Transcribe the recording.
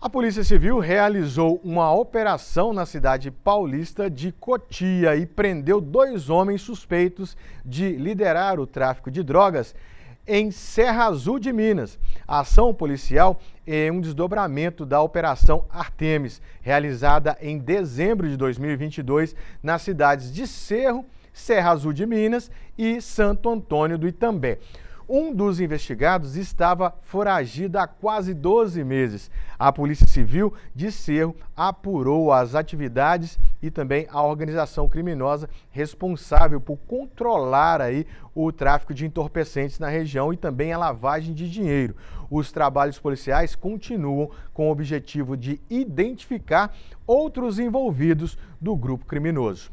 A Polícia Civil realizou uma operação na cidade paulista de Cotia e prendeu dois homens suspeitos de liderar o tráfico de drogas em Serra Azul de Minas. A ação policial é um desdobramento da Operação Artemis, realizada em dezembro de 2022 nas cidades de Cerro, Serra Azul de Minas e Santo Antônio do Itambé. Um dos investigados estava foragido há quase 12 meses. A Polícia Civil de Cerro apurou as atividades e também a organização criminosa responsável por controlar aí o tráfico de entorpecentes na região e também a lavagem de dinheiro. Os trabalhos policiais continuam com o objetivo de identificar outros envolvidos do grupo criminoso.